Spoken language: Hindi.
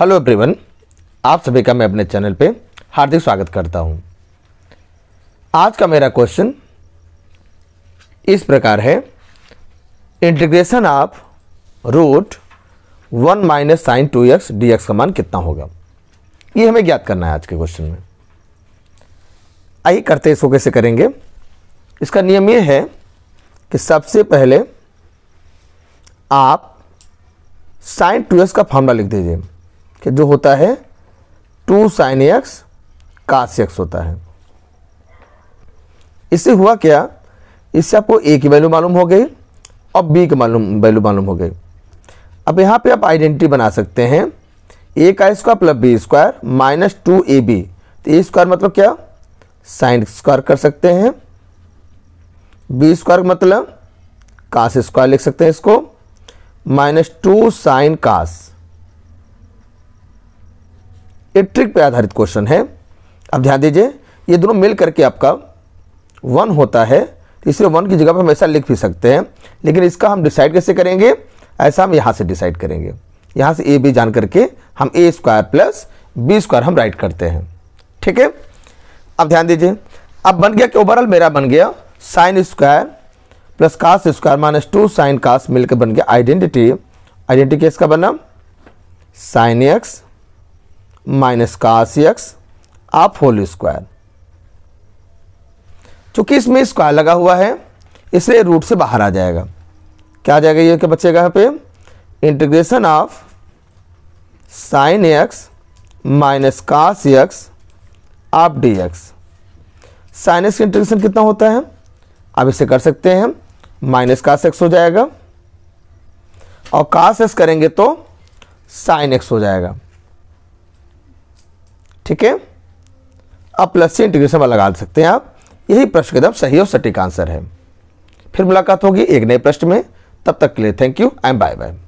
हेलो एवरीवन आप सभी का मैं अपने चैनल पे हार्दिक स्वागत करता हूँ आज का मेरा क्वेश्चन इस प्रकार है integration of root one minus sine two x d x का मान कितना होगा ये हमें ज्ञात करना है आज के क्वेश्चन में आइए करते इसको कैसे करेंगे इसका नियम ये है कि सबसे पहले आप साइन टू एक्स का फॉर्मूला लिख दीजिए कि जो होता है two sine x cos x होता है इससे हुआ क्या इससे आपको ए की वैल्यू मालूम हो गई और बी की मालूम वैल्यू मालूम हो गई अब यहाँ पे आप आइडेंटिटी बना सकते हैं ए का square plus B square minus two A B तो ए स्क्वायर मतलब क्या साइन स्क्वायर कर सकते हैं बी स्क्वायर मतलब काश स्क्वायर लिख सकते हैं इसको माइनस टू साइन कास ये ट्रिक पे आधारित क्वेश्चन है अब ध्यान दीजिए ये दोनों मिल करके आपका वन होता है इसलिए वन की जगह पर हम ऐसा लिख भी सकते हैं लेकिन इसका हम डिसाइड कैसे करेंगे ऐसा हम यहाँ से डिसाइड करेंगे यहाँ से ए बी जान करके हम A square plus B square हम राइट करते हैं ठीक है अब ध्यान दीजिए अब बन गया कि ओवरऑल मेरा बन गया sine square plus cos square minus two sine cos मिलकर बन गया आइडेंटिटी आइडेंटिटी इसका बना sign x minus cos x आप होल स्क्वायर चूंकि इसमें स्क्वायर लगा हुआ है इसलिए रूट से बाहर आ जाएगा क्या आ जाएगा ये क्या बचेगा यहाँ पे integration of sine x minus C x आप डी एक्स साइन एक्स का इंटीग्रेशन कितना होता है आप इसे कर सकते हैं माइनस कास एक्स हो जाएगा और कास एक्स करेंगे तो साइन एक्स हो जाएगा ठीक है अब प्लस सी इंटीग्रेशन वाला लगा सकते हैं आप यही प्रश्न एकदम सही और सटीक आंसर है फिर मुलाकात होगी एक नए प्रश्न में तब तक के लिए thank you and bye bye